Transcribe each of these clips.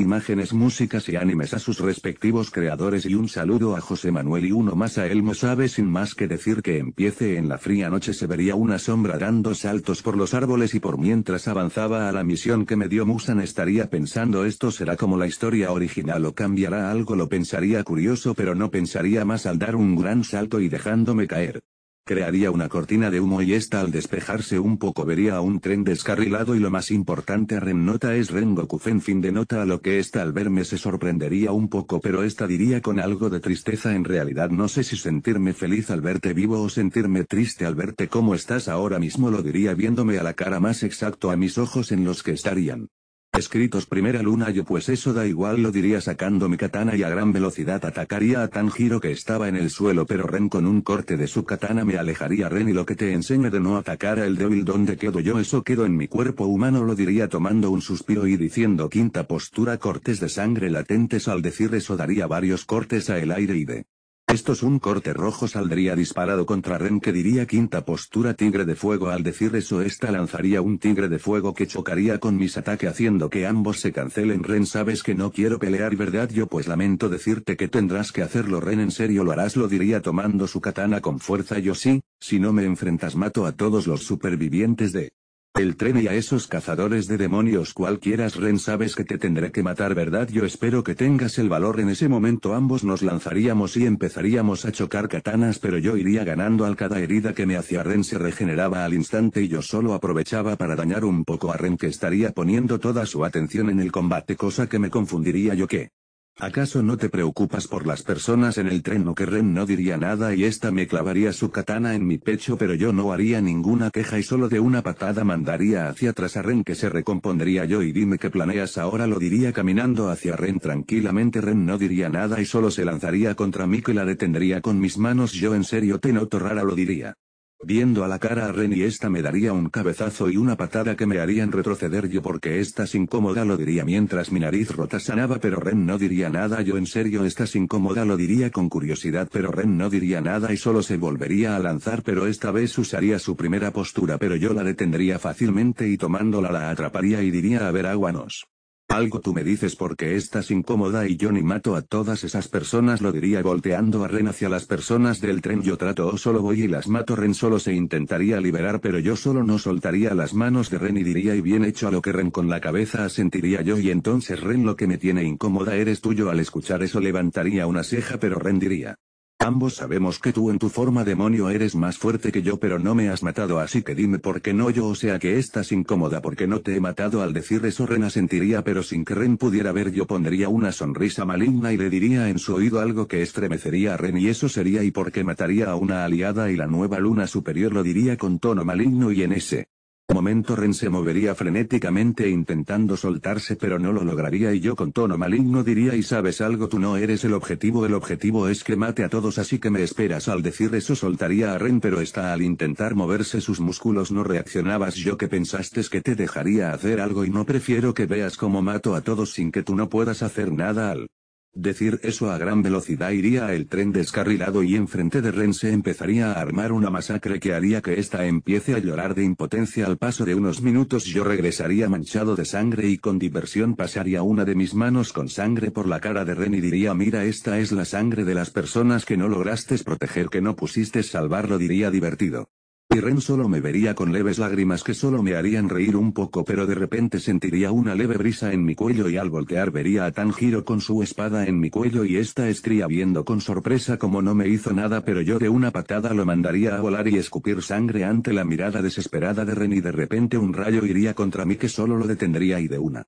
Imágenes, músicas y animes a sus respectivos creadores y un saludo a José Manuel y uno más a Elmo sabe sin más que decir que empiece en la fría noche se vería una sombra dando saltos por los árboles y por mientras avanzaba a la misión que me dio Musan estaría pensando esto será como la historia original o cambiará algo lo pensaría curioso pero no pensaría más al dar un gran salto y dejándome caer. Crearía una cortina de humo y esta al despejarse un poco vería a un tren descarrilado y lo más importante Ren nota es Ren En fin de nota a lo que esta al verme se sorprendería un poco pero esta diría con algo de tristeza en realidad no sé si sentirme feliz al verte vivo o sentirme triste al verte como estás ahora mismo lo diría viéndome a la cara más exacto a mis ojos en los que estarían. Escritos primera luna yo pues eso da igual lo diría sacando mi katana y a gran velocidad atacaría a tan giro que estaba en el suelo pero Ren con un corte de su katana me alejaría Ren y lo que te enseñe de no atacar al el débil donde quedo yo eso quedo en mi cuerpo humano lo diría tomando un suspiro y diciendo quinta postura cortes de sangre latentes al decir eso daría varios cortes a el aire y de esto es un corte rojo saldría disparado contra Ren que diría quinta postura tigre de fuego al decir eso esta lanzaría un tigre de fuego que chocaría con mis ataques haciendo que ambos se cancelen Ren sabes que no quiero pelear verdad yo pues lamento decirte que tendrás que hacerlo Ren en serio lo harás lo diría tomando su katana con fuerza yo sí, si no me enfrentas mato a todos los supervivientes de el tren y a esos cazadores de demonios cualquiera Ren sabes que te tendré que matar verdad yo espero que tengas el valor en ese momento ambos nos lanzaríamos y empezaríamos a chocar katanas pero yo iría ganando al cada herida que me hacía Ren se regeneraba al instante y yo solo aprovechaba para dañar un poco a Ren que estaría poniendo toda su atención en el combate cosa que me confundiría yo que ¿Acaso no te preocupas por las personas en el tren? No que Ren no diría nada y esta me clavaría su katana en mi pecho pero yo no haría ninguna queja y solo de una patada mandaría hacia atrás a Ren que se recompondría yo y dime que planeas ahora lo diría caminando hacia Ren tranquilamente Ren no diría nada y solo se lanzaría contra mí que la detendría con mis manos yo en serio te noto rara lo diría. Viendo a la cara a Ren y esta me daría un cabezazo y una patada que me harían retroceder yo porque sin incómoda lo diría mientras mi nariz rota sanaba pero Ren no diría nada yo en serio sin incómoda lo diría con curiosidad pero Ren no diría nada y solo se volvería a lanzar pero esta vez usaría su primera postura pero yo la detendría fácilmente y tomándola la atraparía y diría a ver aguanos. Algo tú me dices porque estás incómoda y yo ni mato a todas esas personas lo diría volteando a Ren hacia las personas del tren yo trato o solo voy y las mato Ren solo se intentaría liberar pero yo solo no soltaría las manos de Ren y diría y bien hecho a lo que Ren con la cabeza asentiría yo y entonces Ren lo que me tiene incómoda eres tuyo al escuchar eso levantaría una ceja pero Ren diría Ambos sabemos que tú en tu forma demonio eres más fuerte que yo pero no me has matado así que dime por qué no yo o sea que estás incómoda porque no te he matado al decir eso Ren sentiría pero sin que Ren pudiera ver yo pondría una sonrisa maligna y le diría en su oído algo que estremecería a Ren y eso sería y porque mataría a una aliada y la nueva luna superior lo diría con tono maligno y en ese momento Ren se movería frenéticamente intentando soltarse pero no lo lograría y yo con tono maligno diría y sabes algo tú no eres el objetivo el objetivo es que mate a todos así que me esperas al decir eso soltaría a Ren pero está al intentar moverse sus músculos no reaccionabas yo que pensaste que te dejaría hacer algo y no prefiero que veas como mato a todos sin que tú no puedas hacer nada al Decir eso a gran velocidad iría el tren descarrilado y enfrente de Ren se empezaría a armar una masacre que haría que ésta empiece a llorar de impotencia al paso de unos minutos yo regresaría manchado de sangre y con diversión pasaría una de mis manos con sangre por la cara de Ren y diría mira esta es la sangre de las personas que no lograste proteger que no pusiste salvarlo diría divertido. Y Ren solo me vería con leves lágrimas que solo me harían reír un poco pero de repente sentiría una leve brisa en mi cuello y al voltear vería a Tanjiro con su espada en mi cuello y esta estría viendo con sorpresa como no me hizo nada pero yo de una patada lo mandaría a volar y escupir sangre ante la mirada desesperada de Ren y de repente un rayo iría contra mí que solo lo detendría y de una.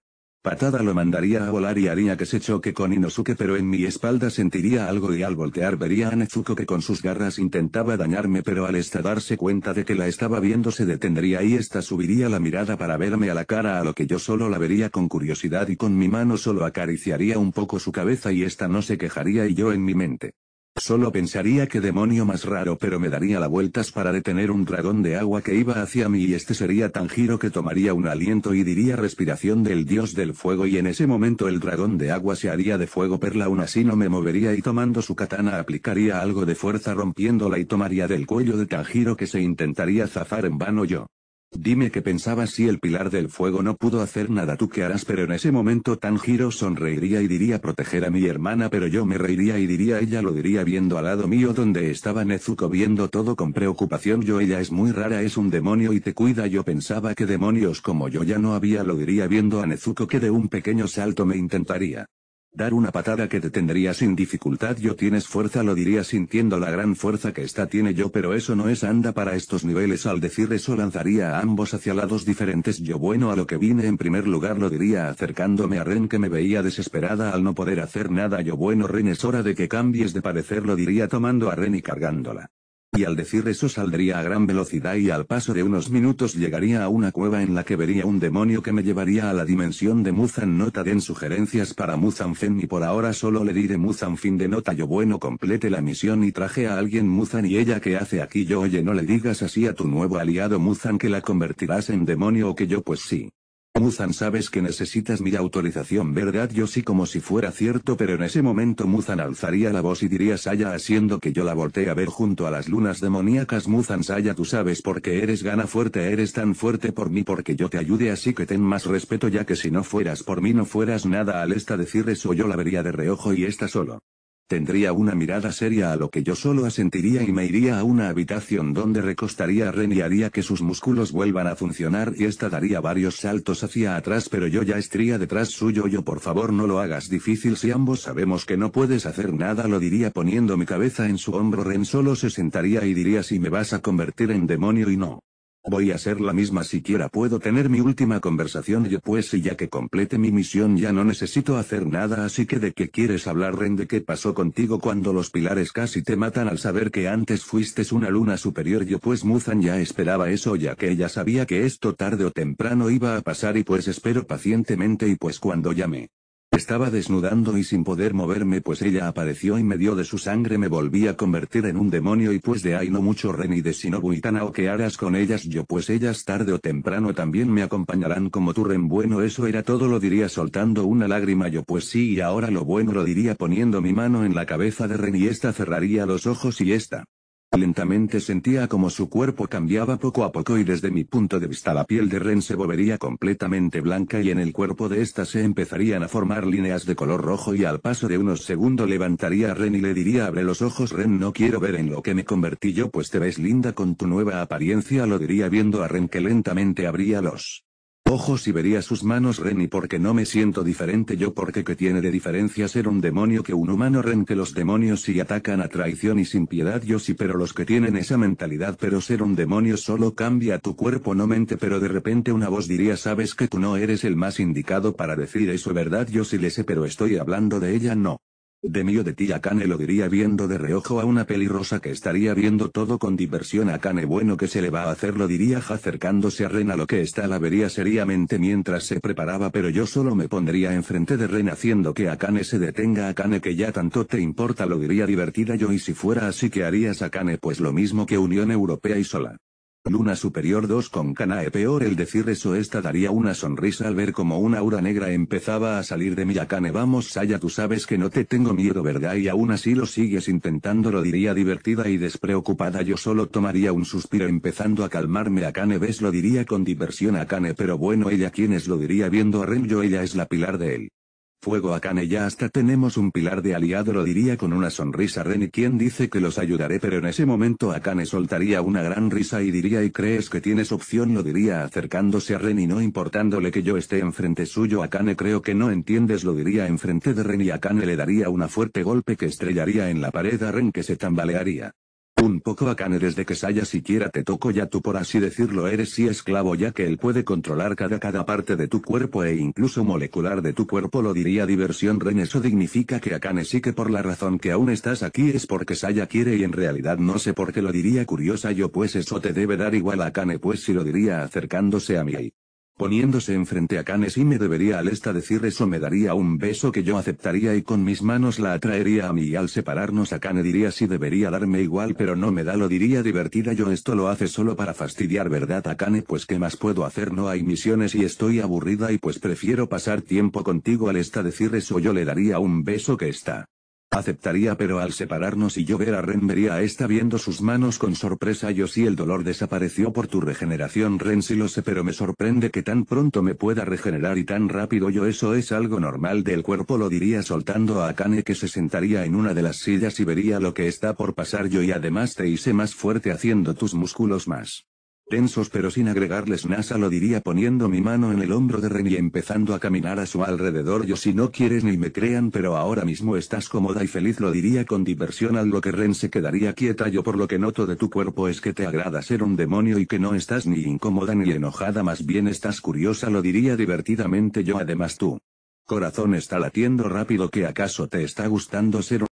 Patada lo mandaría a volar y haría que se choque con Inosuke pero en mi espalda sentiría algo y al voltear vería a Nezuko que con sus garras intentaba dañarme pero al esta darse cuenta de que la estaba viendo se detendría y esta subiría la mirada para verme a la cara a lo que yo solo la vería con curiosidad y con mi mano solo acariciaría un poco su cabeza y esta no se quejaría y yo en mi mente. Solo pensaría que demonio más raro pero me daría la vueltas para detener un dragón de agua que iba hacia mí y este sería tan giro que tomaría un aliento y diría respiración del dios del fuego y en ese momento el dragón de agua se haría de fuego perla aún así no me movería y tomando su katana aplicaría algo de fuerza rompiéndola y tomaría del cuello de Tanjiro que se intentaría zafar en vano yo. Dime que pensabas si el pilar del fuego no pudo hacer nada tú qué harás pero en ese momento Tanjiro sonreiría y diría proteger a mi hermana pero yo me reiría y diría ella lo diría viendo al lado mío donde estaba Nezuko viendo todo con preocupación yo ella es muy rara es un demonio y te cuida yo pensaba que demonios como yo ya no había lo diría viendo a Nezuko que de un pequeño salto me intentaría Dar una patada que te tendría sin dificultad yo tienes fuerza lo diría sintiendo la gran fuerza que esta tiene yo pero eso no es anda para estos niveles al decir eso lanzaría a ambos hacia lados diferentes yo bueno a lo que vine en primer lugar lo diría acercándome a Ren que me veía desesperada al no poder hacer nada yo bueno Ren es hora de que cambies de parecer lo diría tomando a Ren y cargándola y al decir eso saldría a gran velocidad y al paso de unos minutos llegaría a una cueva en la que vería un demonio que me llevaría a la dimensión de Muzan. Nota den sugerencias para Muzan Fen y por ahora solo le di de Muzan Fin de nota yo bueno complete la misión y traje a alguien Muzan y ella que hace aquí yo oye no le digas así a tu nuevo aliado Muzan que la convertirás en demonio o que yo pues sí. Muzan sabes que necesitas mi autorización verdad yo sí como si fuera cierto pero en ese momento Muzan alzaría la voz y diría Saya haciendo que yo la voltee a ver junto a las lunas demoníacas Muzan Saya tú sabes porque eres gana fuerte eres tan fuerte por mí porque yo te ayude así que ten más respeto ya que si no fueras por mí no fueras nada al esta decir eso yo la vería de reojo y esta solo Tendría una mirada seria a lo que yo solo asentiría y me iría a una habitación donde recostaría a Ren y haría que sus músculos vuelvan a funcionar y esta daría varios saltos hacia atrás pero yo ya estaría detrás suyo yo por favor no lo hagas difícil si ambos sabemos que no puedes hacer nada lo diría poniendo mi cabeza en su hombro Ren solo se sentaría y diría si me vas a convertir en demonio y no. Voy a ser la misma siquiera puedo tener mi última conversación yo pues y ya que complete mi misión ya no necesito hacer nada así que de qué quieres hablar Ren de qué pasó contigo cuando los pilares casi te matan al saber que antes fuiste una luna superior yo pues Muzan ya esperaba eso ya que ella sabía que esto tarde o temprano iba a pasar y pues espero pacientemente y pues cuando llame estaba desnudando y sin poder moverme pues ella apareció y me dio de su sangre me volví a convertir en un demonio y pues de ahí no mucho Ren de sino buitana o que harás con ellas yo pues ellas tarde o temprano también me acompañarán como tu Ren bueno eso era todo lo diría soltando una lágrima yo pues sí y ahora lo bueno lo diría poniendo mi mano en la cabeza de Ren y esta cerraría los ojos y esta Lentamente sentía como su cuerpo cambiaba poco a poco y desde mi punto de vista la piel de Ren se volvería completamente blanca y en el cuerpo de ésta se empezarían a formar líneas de color rojo y al paso de unos segundos levantaría a Ren y le diría abre los ojos Ren no quiero ver en lo que me convertí yo pues te ves linda con tu nueva apariencia lo diría viendo a Ren que lentamente abría los Ojos y vería sus manos Ren y porque no me siento diferente yo porque que tiene de diferencia ser un demonio que un humano Ren que los demonios si atacan a traición y sin piedad yo sí pero los que tienen esa mentalidad pero ser un demonio solo cambia tu cuerpo no mente pero de repente una voz diría sabes que tú no eres el más indicado para decir eso verdad yo sí le sé pero estoy hablando de ella no. De mí o de ti a Kane lo diría viendo de reojo a una pelirrosa que estaría viendo todo con diversión a Kane bueno que se le va a hacer lo diría acercándose a Rena lo que está la vería seriamente mientras se preparaba pero yo solo me pondría enfrente de Ren haciendo que a Akane se detenga a Akane que ya tanto te importa lo diría divertida yo y si fuera así que harías Kane pues lo mismo que Unión Europea y sola. Luna superior 2 con Kanae peor el decir eso esta daría una sonrisa al ver como una aura negra empezaba a salir de Akane vamos Saya tú sabes que no te tengo miedo verdad y aún así lo sigues intentando lo diría divertida y despreocupada yo solo tomaría un suspiro empezando a calmarme Akane ves lo diría con diversión Akane pero bueno ella quienes lo diría viendo a Renjo ella es la pilar de él Fuego a ya hasta tenemos un pilar de aliado lo diría con una sonrisa Ren y quien dice que los ayudaré pero en ese momento Akane soltaría una gran risa y diría y crees que tienes opción lo diría acercándose a y no importándole que yo esté enfrente suyo Akane creo que no entiendes lo diría enfrente de Ren y Akane le daría una fuerte golpe que estrellaría en la pared a Ren que se tambalearía. Un poco Akane desde que Saya siquiera te toco ya tú por así decirlo eres sí esclavo ya que él puede controlar cada cada parte de tu cuerpo e incluso molecular de tu cuerpo lo diría diversión Ren eso significa que Akane sí que por la razón que aún estás aquí es porque Saya quiere y en realidad no sé por qué lo diría curiosa yo pues eso te debe dar igual a Akane pues si lo diría acercándose a mí poniéndose enfrente a Kane si me debería al esta decir eso me daría un beso que yo aceptaría y con mis manos la atraería a mí y al separarnos a Kane diría si debería darme igual pero no me da lo diría divertida yo esto lo hace solo para fastidiar verdad a Kane pues qué más puedo hacer no hay misiones y estoy aburrida y pues prefiero pasar tiempo contigo al esta decir eso yo le daría un beso que está Aceptaría pero al separarnos y yo ver a Ren vería esta viendo sus manos con sorpresa yo sí el dolor desapareció por tu regeneración Ren si lo sé pero me sorprende que tan pronto me pueda regenerar y tan rápido yo eso es algo normal del cuerpo lo diría soltando a Akane que se sentaría en una de las sillas y vería lo que está por pasar yo y además te hice más fuerte haciendo tus músculos más pero sin agregarles nasa lo diría poniendo mi mano en el hombro de Ren y empezando a caminar a su alrededor. Yo si no quieres ni me crean pero ahora mismo estás cómoda y feliz lo diría con diversión al lo que Ren se quedaría quieta yo por lo que noto de tu cuerpo es que te agrada ser un demonio y que no estás ni incómoda ni enojada más bien estás curiosa lo diría divertidamente yo además tú. Corazón está latiendo rápido que acaso te está gustando ser un